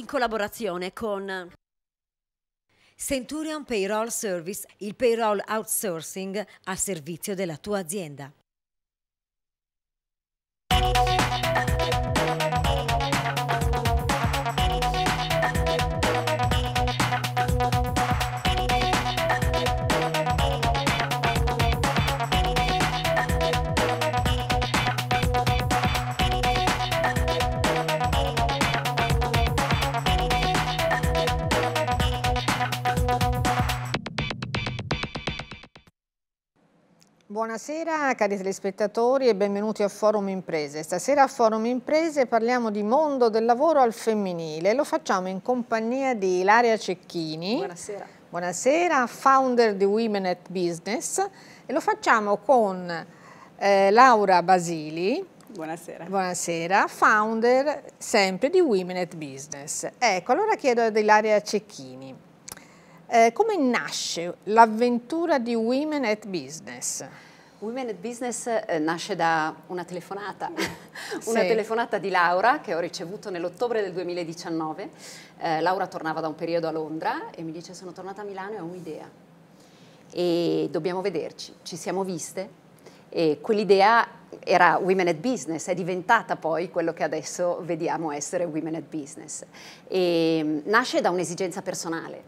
in collaborazione con Centurion Payroll Service, il payroll outsourcing al servizio della tua azienda. Buonasera cari telespettatori e benvenuti a Forum Imprese. Stasera a Forum Imprese parliamo di mondo del lavoro al femminile. Lo facciamo in compagnia di Ilaria Cecchini. Buonasera. Buonasera, founder di Women at Business. E lo facciamo con eh, Laura Basili. Buonasera. Buonasera, founder sempre di Women at Business. Ecco, allora chiedo ad Ilaria Cecchini. Eh, come nasce l'avventura di Women at Business? Women at Business eh, nasce da una telefonata, una sì. telefonata di Laura che ho ricevuto nell'ottobre del 2019. Eh, Laura tornava da un periodo a Londra e mi dice sono tornata a Milano e ho un'idea e dobbiamo vederci, ci siamo viste e quell'idea era Women at Business, è diventata poi quello che adesso vediamo essere Women at Business. E mm, nasce da un'esigenza personale,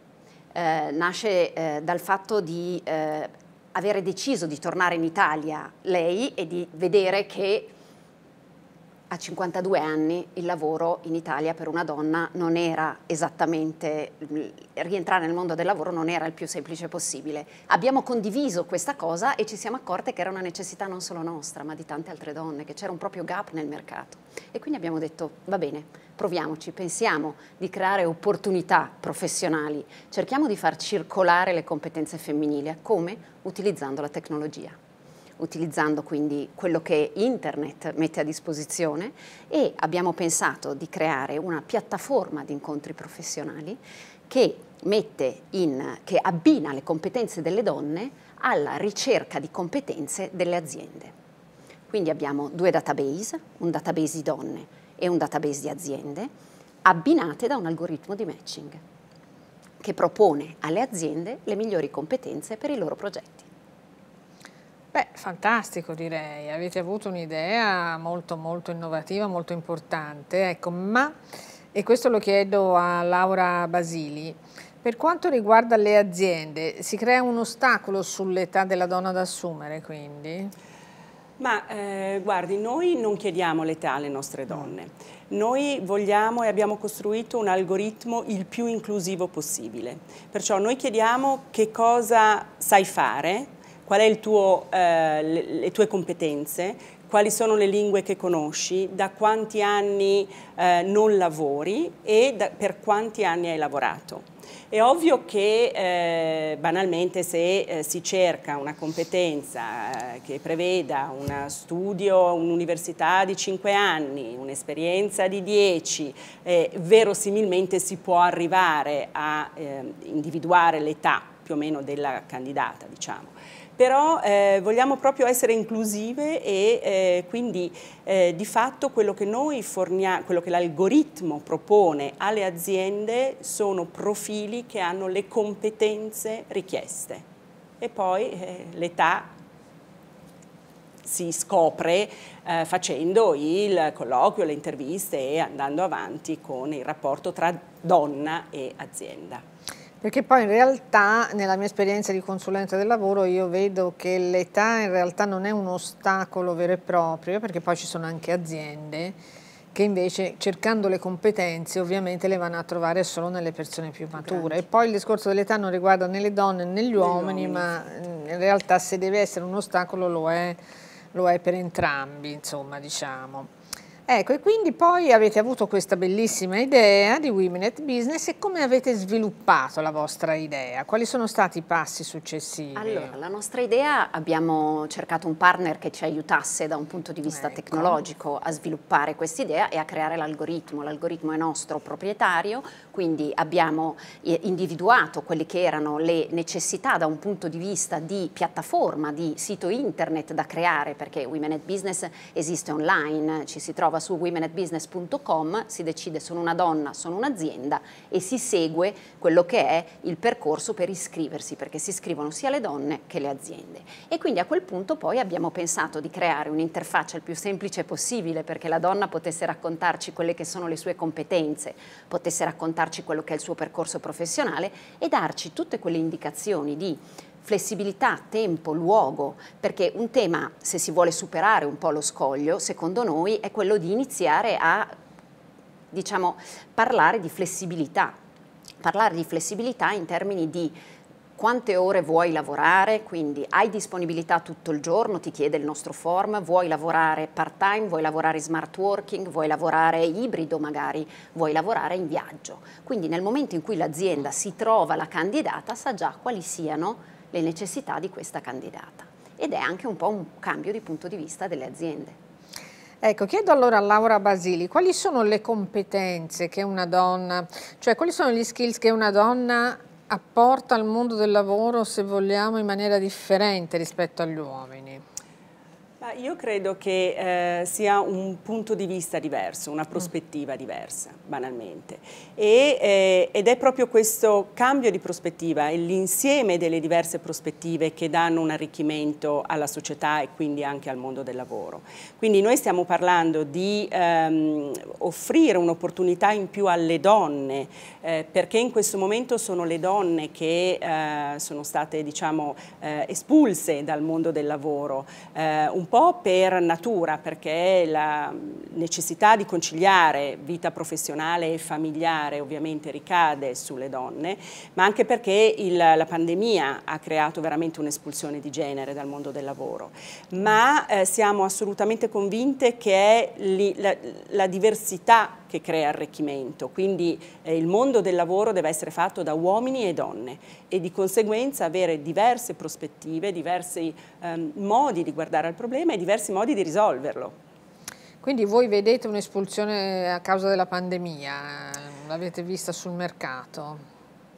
eh, nasce eh, dal fatto di eh, avere deciso di tornare in Italia lei e di vedere che a 52 anni il lavoro in Italia per una donna non era esattamente, mm, rientrare nel mondo del lavoro non era il più semplice possibile. Abbiamo condiviso questa cosa e ci siamo accorte che era una necessità non solo nostra, ma di tante altre donne, che c'era un proprio gap nel mercato. E quindi abbiamo detto, va bene, proviamoci, pensiamo di creare opportunità professionali, cerchiamo di far circolare le competenze femminili, come? Utilizzando la tecnologia utilizzando quindi quello che internet mette a disposizione e abbiamo pensato di creare una piattaforma di incontri professionali che, in, che abbina le competenze delle donne alla ricerca di competenze delle aziende. Quindi abbiamo due database, un database di donne e un database di aziende, abbinate da un algoritmo di matching che propone alle aziende le migliori competenze per i loro progetti. Beh, fantastico direi, avete avuto un'idea molto molto innovativa, molto importante, ecco, ma, e questo lo chiedo a Laura Basili, per quanto riguarda le aziende, si crea un ostacolo sull'età della donna da assumere quindi? Ma eh, guardi, noi non chiediamo l'età alle nostre donne. Noi vogliamo e abbiamo costruito un algoritmo il più inclusivo possibile. Perciò noi chiediamo che cosa sai fare, qual è tuo, eh, le, le tue competenze, quali sono le lingue che conosci, da quanti anni eh, non lavori e da, per quanti anni hai lavorato. È ovvio che eh, banalmente se eh, si cerca una competenza eh, che preveda uno studio, un'università di 5 anni, un'esperienza di 10, eh, verosimilmente si può arrivare a ehm, individuare l'età più o meno della candidata, diciamo però eh, vogliamo proprio essere inclusive e eh, quindi eh, di fatto quello che noi forniamo, quello che l'algoritmo propone alle aziende sono profili che hanno le competenze richieste e poi eh, l'età si scopre eh, facendo il colloquio, le interviste e andando avanti con il rapporto tra donna e azienda. Perché poi in realtà nella mia esperienza di consulente del lavoro io vedo che l'età in realtà non è un ostacolo vero e proprio, perché poi ci sono anche aziende che invece cercando le competenze ovviamente le vanno a trovare solo nelle persone più mature. E esatto. poi il discorso dell'età non riguarda né le donne né gli uomini, ma in realtà se deve essere un ostacolo lo è, lo è per entrambi, insomma, diciamo. Ecco, e quindi poi avete avuto questa bellissima idea di Women at Business e come avete sviluppato la vostra idea? Quali sono stati i passi successivi? Allora, la nostra idea abbiamo cercato un partner che ci aiutasse da un punto di vista ecco. tecnologico a sviluppare questa idea e a creare l'algoritmo. L'algoritmo è nostro proprietario, quindi abbiamo eh, individuato quelle che erano le necessità da un punto di vista di piattaforma, di sito internet da creare, perché Women at Business esiste online, ci si trova su womenatbusiness.com, si decide sono una donna, sono un'azienda e si segue quello che è il percorso per iscriversi, perché si iscrivono sia le donne che le aziende. E quindi a quel punto poi abbiamo pensato di creare un'interfaccia il più semplice possibile perché la donna potesse raccontarci quelle che sono le sue competenze, potesse raccontarci raccontarci quello che è il suo percorso professionale e darci tutte quelle indicazioni di flessibilità, tempo, luogo, perché un tema, se si vuole superare un po' lo scoglio, secondo noi è quello di iniziare a diciamo, parlare di flessibilità, parlare di flessibilità in termini di quante ore vuoi lavorare, quindi hai disponibilità tutto il giorno, ti chiede il nostro form, vuoi lavorare part time, vuoi lavorare smart working, vuoi lavorare ibrido magari, vuoi lavorare in viaggio. Quindi nel momento in cui l'azienda si trova la candidata sa già quali siano le necessità di questa candidata ed è anche un po' un cambio di punto di vista delle aziende. Ecco, chiedo allora a Laura Basili, quali sono le competenze che una donna, cioè quali sono gli skills che una donna apporta al mondo del lavoro, se vogliamo, in maniera differente rispetto agli uomini io credo che eh, sia un punto di vista diverso, una mm. prospettiva diversa, banalmente. E, eh, ed è proprio questo cambio di prospettiva e l'insieme delle diverse prospettive che danno un arricchimento alla società e quindi anche al mondo del lavoro. Quindi noi stiamo parlando di ehm, offrire un'opportunità in più alle donne, eh, perché in questo momento sono le donne che eh, sono state diciamo, eh, espulse dal mondo del lavoro, eh, un po' per natura, perché la necessità di conciliare vita professionale e familiare ovviamente ricade sulle donne, ma anche perché il, la pandemia ha creato veramente un'espulsione di genere dal mondo del lavoro. Ma eh, siamo assolutamente convinte che è li, la, la diversità che crea arricchimento. Quindi eh, il mondo del lavoro deve essere fatto da uomini e donne e di conseguenza avere diverse prospettive, diversi ehm, modi di guardare al problema e diversi modi di risolverlo. Quindi voi vedete un'espulsione a causa della pandemia, l'avete vista sul mercato?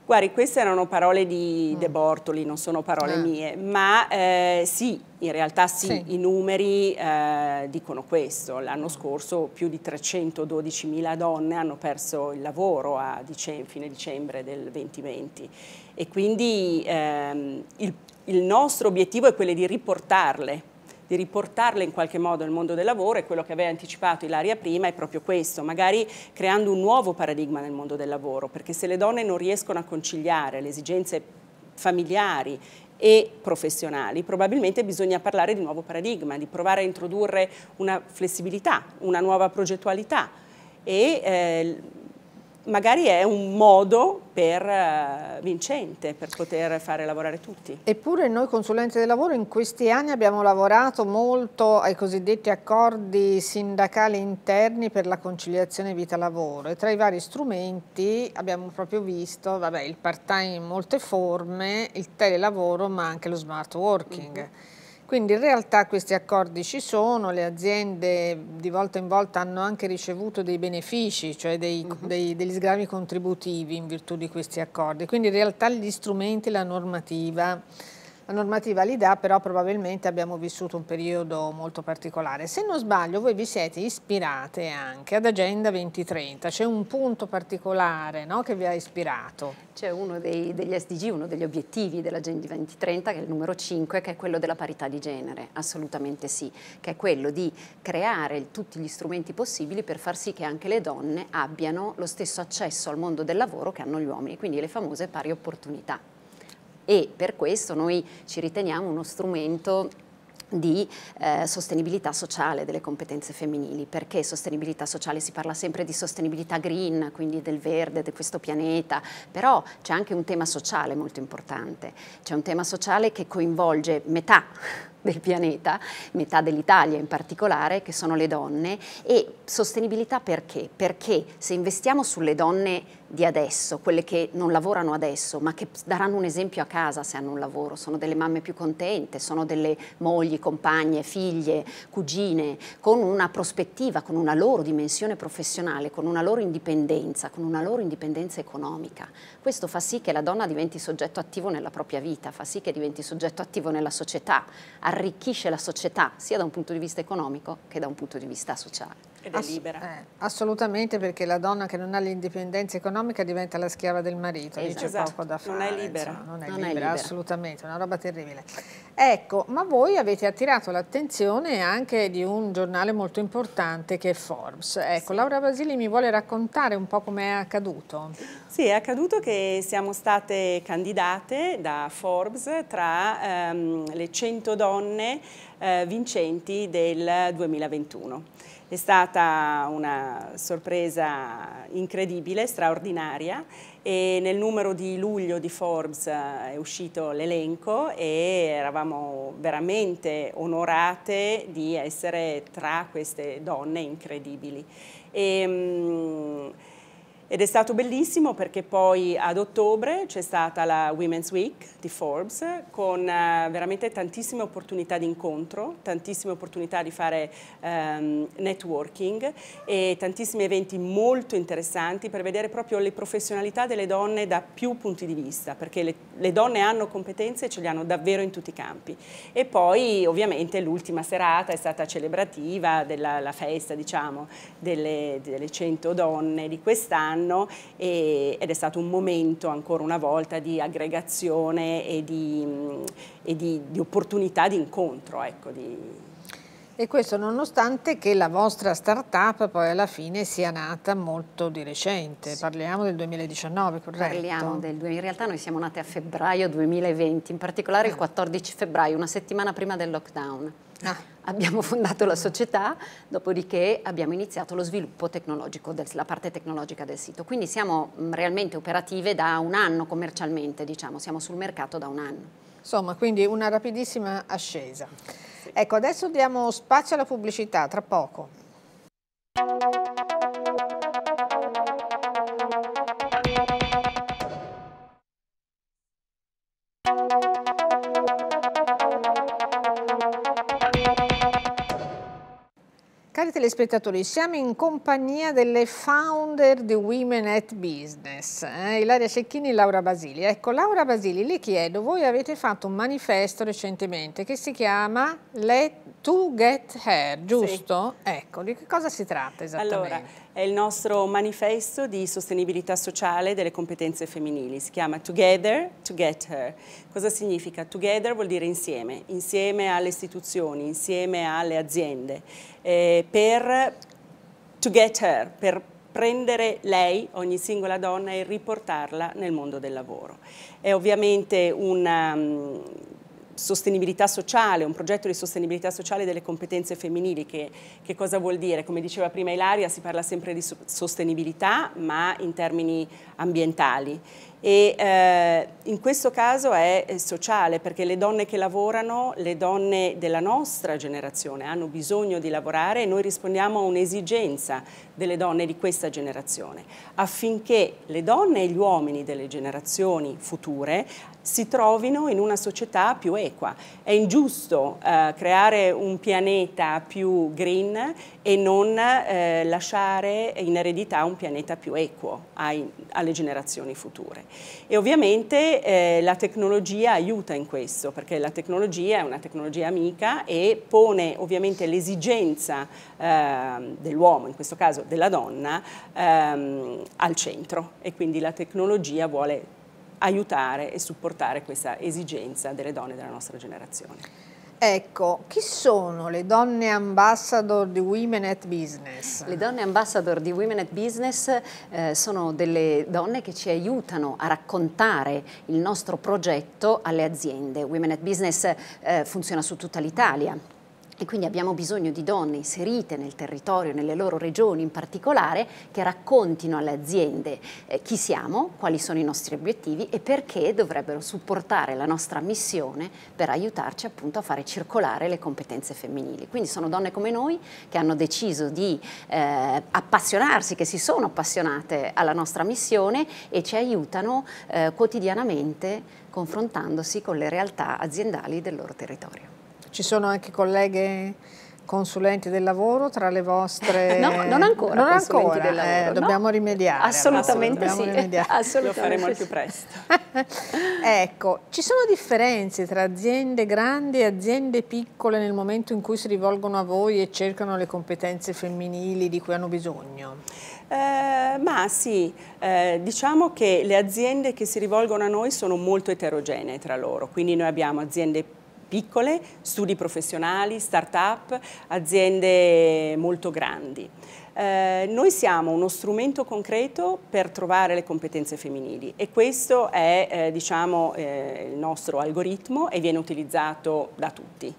Guardi, queste erano parole di mm. De Bortoli, non sono parole ah. mie, ma eh, sì, in realtà sì, sì. i numeri eh, dicono questo. L'anno scorso più di 312.000 donne hanno perso il lavoro a dicem fine dicembre del 2020 e quindi ehm, il, il nostro obiettivo è quello di riportarle di riportarle in qualche modo al mondo del lavoro e quello che aveva anticipato Ilaria prima è proprio questo, magari creando un nuovo paradigma nel mondo del lavoro, perché se le donne non riescono a conciliare le esigenze familiari e professionali, probabilmente bisogna parlare di nuovo paradigma, di provare a introdurre una flessibilità, una nuova progettualità e eh, magari è un modo per eh, vincente per poter fare lavorare tutti. Eppure noi consulenti del lavoro in questi anni abbiamo lavorato molto ai cosiddetti accordi sindacali interni per la conciliazione vita-lavoro e tra i vari strumenti abbiamo proprio visto vabbè, il part-time in molte forme, il telelavoro ma anche lo smart working. Mm -hmm. Quindi in realtà questi accordi ci sono, le aziende di volta in volta hanno anche ricevuto dei benefici, cioè dei, uh mhm. -huh. dei, degli sgravi contributivi in virtù di questi accordi. Quindi in realtà gli strumenti, la normativa la normativa li dà, però probabilmente abbiamo vissuto un periodo molto particolare. Se non sbaglio, voi vi siete ispirate anche ad Agenda 2030, c'è un punto particolare no, che vi ha ispirato. C'è uno dei, degli SDG, uno degli obiettivi dell'Agenda 2030, che è il numero 5, che è quello della parità di genere, assolutamente sì, che è quello di creare tutti gli strumenti possibili per far sì che anche le donne abbiano lo stesso accesso al mondo del lavoro che hanno gli uomini, quindi le famose pari opportunità e per questo noi ci riteniamo uno strumento di eh, sostenibilità sociale delle competenze femminili, perché sostenibilità sociale si parla sempre di sostenibilità green, quindi del verde, di questo pianeta, però c'è anche un tema sociale molto importante, c'è un tema sociale che coinvolge metà del pianeta, metà dell'Italia in particolare, che sono le donne. E sostenibilità perché? Perché se investiamo sulle donne di adesso, quelle che non lavorano adesso, ma che daranno un esempio a casa se hanno un lavoro, sono delle mamme più contente, sono delle mogli, compagne, figlie, cugine, con una prospettiva, con una loro dimensione professionale, con una loro indipendenza, con una loro indipendenza economica. Questo fa sì che la donna diventi soggetto attivo nella propria vita, fa sì che diventi soggetto attivo nella società, arricchisce la società sia da un punto di vista economico che da un punto di vista sociale. Ed è Ass libera. Eh, assolutamente perché la donna che non ha l'indipendenza economica diventa la schiava del marito, esatto. lì poco da fare. Non è libera. Insomma, non, è, non libera, è libera, assolutamente, una roba terribile. Ecco, ma voi avete attirato l'attenzione anche di un giornale molto importante che è Forbes. Ecco, sì. Laura Basili mi vuole raccontare un po' come è accaduto. Sì, è accaduto che siamo state candidate da Forbes tra ehm, le 100 donne eh, vincenti del 2021. È stata una sorpresa incredibile, straordinaria e nel numero di luglio di Forbes eh, è uscito l'elenco e eravamo veramente onorate di essere tra queste donne incredibili. E, ehm, ed è stato bellissimo perché poi ad ottobre c'è stata la Women's Week di Forbes con eh, veramente tantissime opportunità di incontro, tantissime opportunità di fare um, networking e tantissimi eventi molto interessanti per vedere proprio le professionalità delle donne da più punti di vista, perché le, le donne hanno competenze e ce le hanno davvero in tutti i campi. E poi ovviamente l'ultima serata è stata celebrativa della festa diciamo, delle, delle 100 donne di quest'anno anno e, ed è stato un momento ancora una volta di aggregazione e di, e di, di opportunità di incontro. Ecco, di... E questo nonostante che la vostra startup poi alla fine sia nata molto di recente, sì. parliamo del 2019, corretto? Parliamo del 2019, in realtà noi siamo nate a febbraio 2020, in particolare il 14 eh. febbraio, una settimana prima del lockdown. Ah. Abbiamo fondato la società, dopodiché abbiamo iniziato lo sviluppo tecnologico, del, la parte tecnologica del sito. Quindi siamo mm, realmente operative da un anno commercialmente, diciamo, siamo sul mercato da un anno. Insomma, quindi una rapidissima ascesa. Ecco, adesso diamo spazio alla pubblicità, tra poco. Thank you. Cari telespettatori, siamo in compagnia delle founder di Women at Business, eh? Ilaria Cecchini e Laura Basili. Ecco, Laura Basili, le chiedo, voi avete fatto un manifesto recentemente che si chiama Let To Get Hair, giusto? Sì. Ecco, di che cosa si tratta esattamente? Allora, è il nostro manifesto di sostenibilità sociale delle competenze femminili. Si chiama Together to Get Her. Cosa significa? Together vuol dire insieme, insieme alle istituzioni, insieme alle aziende, eh, per to get her, per prendere lei, ogni singola donna, e riportarla nel mondo del lavoro. È ovviamente una, mm, sostenibilità sociale, un progetto di sostenibilità sociale delle competenze femminili, che, che, cosa vuol dire? Come diceva prima Ilaria, si parla sempre di sostenibilità, ma in termini ambientali. E, eh, in questo caso è sociale, perché le donne che lavorano, le donne della nostra generazione, hanno bisogno di lavorare e noi rispondiamo a un'esigenza delle donne di questa generazione, affinché le donne e gli uomini delle generazioni future si trovino in una società più equa. È ingiusto eh, creare un pianeta più green e non eh, lasciare in eredità un pianeta più equo ai, alle generazioni future. E ovviamente eh, la tecnologia aiuta in questo, perché la tecnologia è una tecnologia amica e pone ovviamente l'esigenza eh, dell'uomo, in questo caso della donna, ehm, al centro e quindi la tecnologia vuole aiutare e supportare questa esigenza delle donne della nostra generazione. Ecco, chi sono le donne ambassador di Women at Business? Le donne ambassador di Women at Business eh, sono delle donne che ci aiutano a raccontare il nostro progetto alle aziende. Women at Business eh, funziona su tutta l'Italia, e quindi abbiamo bisogno di donne inserite nel territorio, nelle loro regioni in particolare, che raccontino alle aziende eh, chi siamo, quali sono i nostri obiettivi e perché dovrebbero supportare la nostra missione per aiutarci appunto a fare circolare le competenze femminili. Quindi sono donne come noi che hanno deciso di eh, appassionarsi, che si sono appassionate alla nostra missione e ci aiutano eh, quotidianamente confrontandosi con le realtà aziendali del loro territorio. Ci sono anche colleghe consulenti del lavoro tra le vostre... No, non ancora non ancora, del lavoro, eh, Dobbiamo rimediare. Assolutamente dobbiamo sì, rimediare. Assolutamente lo faremo al più presto. ecco, ci sono differenze tra aziende grandi e aziende piccole nel momento in cui si rivolgono a voi e cercano le competenze femminili di cui hanno bisogno? Eh, ma sì, eh, diciamo che le aziende che si rivolgono a noi sono molto eterogenee tra loro, quindi noi abbiamo aziende piccole piccole, studi professionali, start-up, aziende molto grandi. Eh, noi siamo uno strumento concreto per trovare le competenze femminili e questo è eh, diciamo, eh, il nostro algoritmo e viene utilizzato da tutti.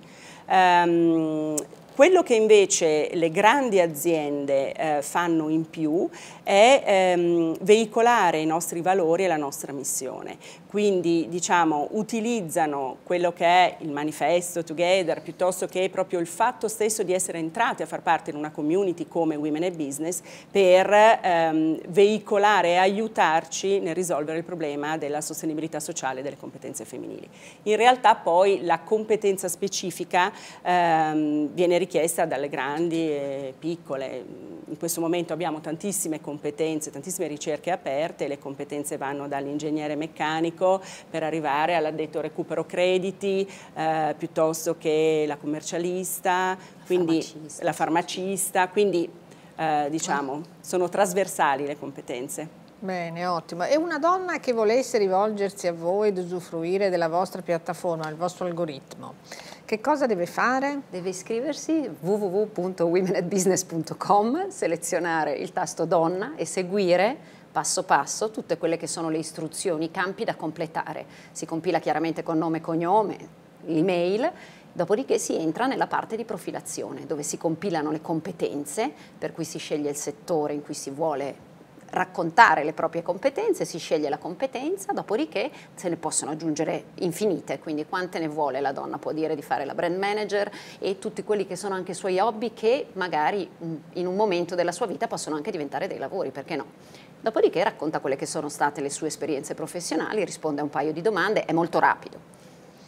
Um, quello che invece le grandi aziende eh, fanno in più è ehm, veicolare i nostri valori e la nostra missione. Quindi diciamo, utilizzano quello che è il manifesto Together piuttosto che proprio il fatto stesso di essere entrati a far parte in una community come Women and Business per ehm, veicolare e aiutarci nel risolvere il problema della sostenibilità sociale e delle competenze femminili. In realtà poi la competenza specifica ehm, viene richiesta dalle grandi e piccole. In questo momento abbiamo tantissime competenze, tantissime ricerche aperte, le competenze vanno dall'ingegnere meccanico per arrivare all'addetto recupero crediti, eh, piuttosto che la commercialista, la quindi farmacista. la farmacista, quindi eh, diciamo sono trasversali le competenze. Bene, ottimo. E una donna che volesse rivolgersi a voi ed usufruire della vostra piattaforma, del vostro algoritmo, che cosa deve fare? Deve iscriversi www.womenatbusiness.com, selezionare il tasto donna e seguire passo passo tutte quelle che sono le istruzioni, i campi da completare. Si compila chiaramente con nome e cognome, l'email Dopodiché si entra nella parte di profilazione, dove si compilano le competenze, per cui si sceglie il settore in cui si vuole raccontare le proprie competenze, si sceglie la competenza, dopodiché se ne possono aggiungere infinite, quindi quante ne vuole la donna può dire di fare la brand manager e tutti quelli che sono anche i suoi hobby che magari in un momento della sua vita possono anche diventare dei lavori, perché no? Dopodiché racconta quelle che sono state le sue esperienze professionali, risponde a un paio di domande, è molto rapido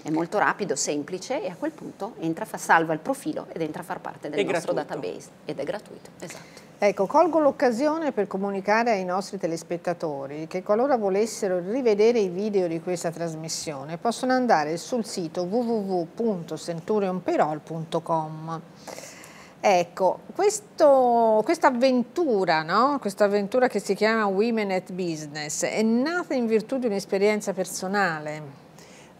è molto rapido, semplice e a quel punto entra, fa, salva il profilo ed entra a far parte del è nostro gratuito. database ed è gratuito. Esatto. Ecco, colgo l'occasione per comunicare ai nostri telespettatori che qualora volessero rivedere i video di questa trasmissione possono andare sul sito www.centurionperol.com. Ecco, questa avventura, no? questa avventura che si chiama Women at Business, è nata in virtù di un'esperienza personale.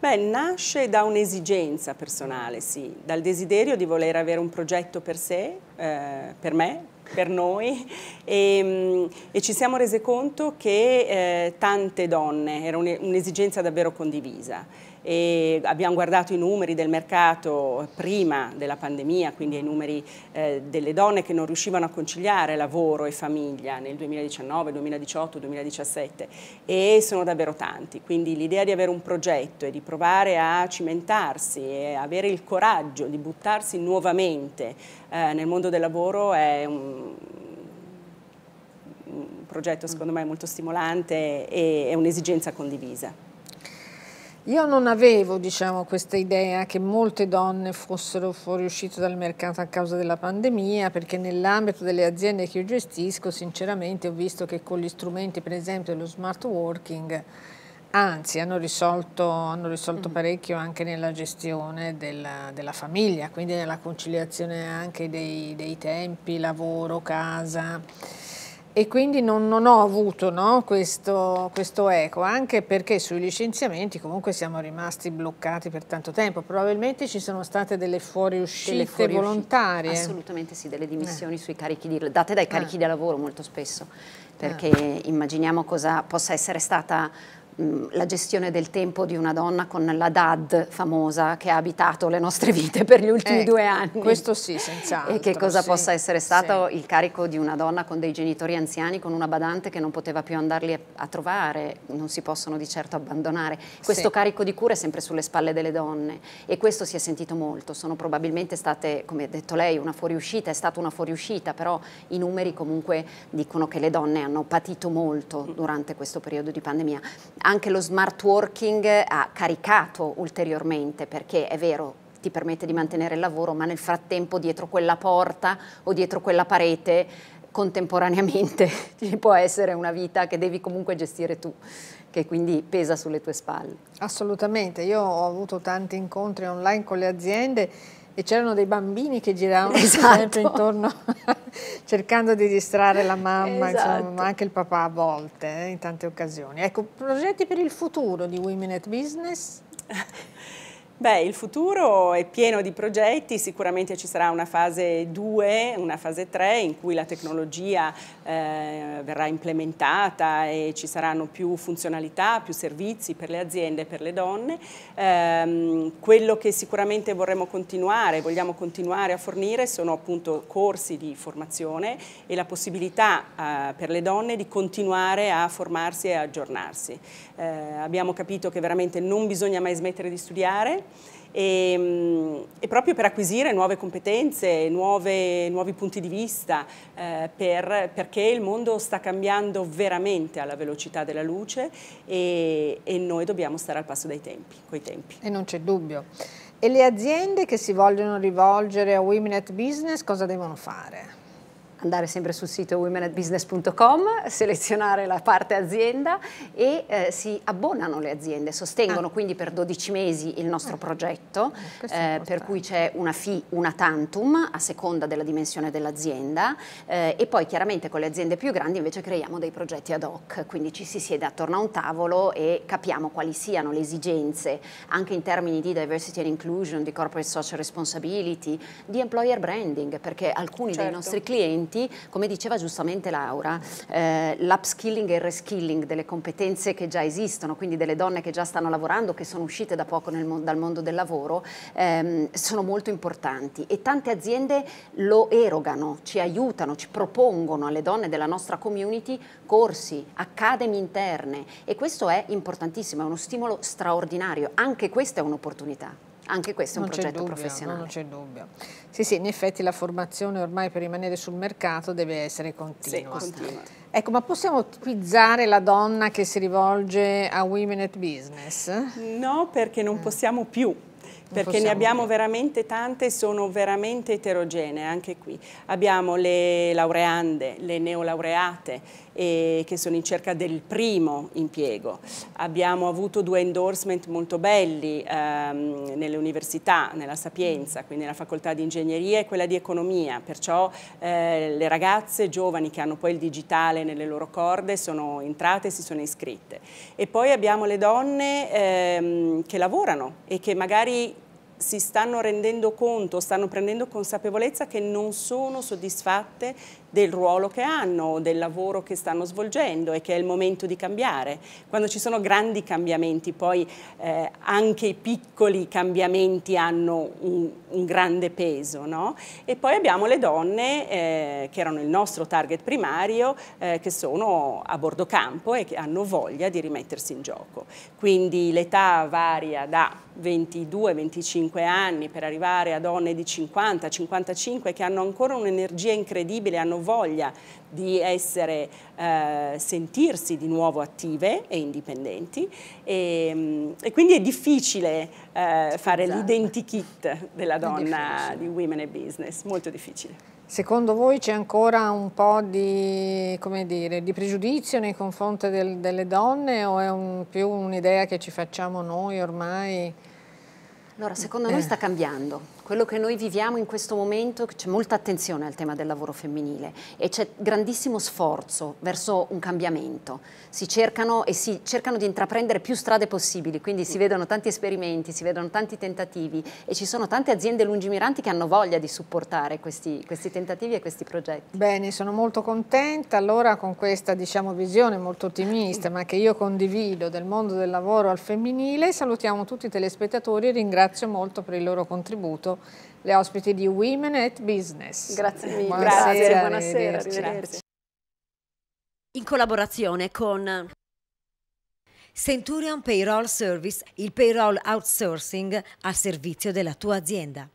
Beh, nasce da un'esigenza personale, sì, dal desiderio di voler avere un progetto per sé, eh, per me, per noi e, mm, e, ci siamo rese conto che eh, tante donne, era un'esigenza davvero condivisa e abbiamo guardato i numeri del mercato prima della pandemia, quindi i numeri eh, delle donne che non riuscivano a conciliare lavoro e famiglia nel 2019, 2018, 2017 e sono davvero tanti, quindi l'idea di avere un progetto e di provare a cimentarsi e avere il coraggio di buttarsi nuovamente eh, nel mondo del lavoro è un, un progetto secondo me molto stimolante e un'esigenza condivisa. Io non avevo diciamo, questa idea che molte donne fossero fuoriuscite dal mercato a causa della pandemia, perché nell'ambito delle aziende che io gestisco, sinceramente ho visto che con gli strumenti, per esempio, dello smart working, anzi hanno risolto, hanno risolto mm. parecchio anche nella gestione della, della, famiglia, quindi nella conciliazione anche dei, dei tempi, lavoro, casa e quindi non, non ho avuto no, questo, questo, eco, anche perché sui licenziamenti comunque siamo rimasti bloccati per tanto tempo, probabilmente ci sono state delle fuoriuscite delle fuori volontarie. Assolutamente sì, delle dimissioni eh. sui carichi di, date dai carichi eh. di lavoro molto spesso, perché eh. immaginiamo cosa possa essere stata la gestione del tempo di una donna con la DAD famosa che ha abitato le nostre vite per gli ultimi eh, due anni. Questo sì, senz'altro. E che cosa sì, possa essere stato sì. il carico di una donna con dei genitori anziani, con una badante che non poteva più andarli a, trovare, non si possono di certo abbandonare. Questo sì. carico di cura è sempre sulle spalle delle donne e questo si è sentito molto. Sono probabilmente state, come ha detto lei, una fuoriuscita, è stata una fuoriuscita, però i numeri comunque dicono che le donne hanno patito molto durante questo periodo di pandemia anche lo smart working ha caricato ulteriormente perché è vero ti permette di mantenere il lavoro ma nel frattempo dietro quella porta o dietro quella parete contemporaneamente ci può essere una vita che devi comunque gestire tu che quindi pesa sulle tue spalle. Assolutamente, io ho avuto tanti incontri online con le aziende e c'erano dei bambini che giravano esatto. sempre intorno cercando di distrarre la mamma, esatto. insomma, anche il papà a volte, eh, in tante occasioni. Ecco, progetti per il futuro di Women at Business? Beh, il futuro è pieno di progetti, sicuramente ci sarà una fase 2, una fase 3 in cui la tecnologia eh, verrà implementata e ci saranno più funzionalità, più servizi per le aziende e per le donne. Eh, quello che sicuramente vorremmo continuare, vogliamo continuare a fornire sono appunto corsi di formazione e la possibilità eh, per le donne di continuare a formarsi e aggiornarsi. Eh, abbiamo capito che veramente non bisogna mai smettere di studiare, e, ehm, e, proprio per acquisire nuove competenze, nuove, nuovi punti di vista, eh, per, perché il mondo sta cambiando veramente alla velocità della luce e, e noi dobbiamo stare al passo dei tempi, coi tempi. E non c'è dubbio. E le aziende che si vogliono rivolgere a Women at Business cosa devono fare? andare sempre sul sito womenatbusiness.com, selezionare la parte azienda e eh, si abbonano le aziende, sostengono ah. quindi per 12 mesi il nostro ah. eh. progetto, eh, per cui c'è una fee, una tantum a seconda della dimensione dell'azienda eh, e poi chiaramente con le aziende più grandi invece creiamo dei progetti ad hoc, quindi ci si siede attorno a un tavolo e capiamo quali siano le esigenze anche in termini di diversity and inclusion, di corporate social responsibility, di employer branding, perché alcuni certo. dei nostri clienti strumenti, come diceva giustamente Laura, eh, l'upskilling e il reskilling delle competenze che già esistono, quindi delle donne che già stanno lavorando, che sono uscite da poco nel, dal mondo del lavoro, ehm, sono molto importanti e tante aziende lo erogano, ci aiutano, ci propongono alle donne della nostra community corsi, academy interne e questo è importantissimo, è uno stimolo straordinario, anche questa è un'opportunità. Anche questo è un non progetto dubbio, professionale. Non c'è dubbio. Sì, sì, in effetti la formazione ormai per rimanere sul mercato deve essere continua. Sì, continua. Ecco, ma possiamo tipizzare la donna che si rivolge a Women at Business? No, perché non mm. possiamo più perché ne abbiamo dire. veramente tante, sono veramente eterogenee anche qui. Abbiamo le laureande, le neolaureate eh, che sono in cerca del primo impiego. Abbiamo avuto due endorsement molto belli ehm, nelle università, nella Sapienza, quindi nella facoltà di ingegneria e quella di economia, perciò eh, le ragazze giovani che hanno poi il digitale nelle loro corde sono entrate e si sono iscritte. E poi abbiamo le donne ehm, che lavorano e che magari si stanno rendendo conto, stanno prendendo consapevolezza che non sono soddisfatte del ruolo che hanno, del lavoro che stanno svolgendo e che è il momento di cambiare. Quando ci sono grandi cambiamenti, poi eh, anche i piccoli cambiamenti hanno un, un grande peso. No? E poi abbiamo le donne, eh, che erano il nostro target primario, eh, che sono a bordo campo e che hanno voglia di rimettersi in gioco. Quindi l'età varia da 22-25 anni per arrivare a donne di 50-55 che hanno ancora un'energia incredibile, hanno avrebbero voglia di essere, eh, sentirsi di nuovo attive e indipendenti e, ehm, e quindi è difficile eh, fare esatto. l'identikit della donna di Women and Business, molto difficile. Secondo voi c'è ancora un po' di, dire, di pregiudizio nei confronti del, delle donne o è un, più un'idea che ci facciamo noi ormai? Allora, secondo eh. noi sta cambiando quello che noi viviamo in questo momento, c'è molta attenzione al tema del lavoro femminile e c'è grandissimo sforzo verso un cambiamento. Si cercano e si cercano di intraprendere più strade possibili, quindi si mm. vedono tanti esperimenti, si vedono tanti tentativi e ci sono tante aziende lungimiranti che hanno voglia di supportare questi, questi tentativi e questi progetti. Bene, sono molto contenta allora con questa diciamo, visione molto ottimista, mm. ma che io condivido del mondo del lavoro al femminile. Salutiamo tutti i telespettatori e ringrazio molto per il loro contributo le ospiti di Women at Business. Grazie mille, buonasera, grazie, buonasera, arrivederci. In collaborazione con Centurion Payroll Service, il payroll outsourcing al servizio della tua azienda.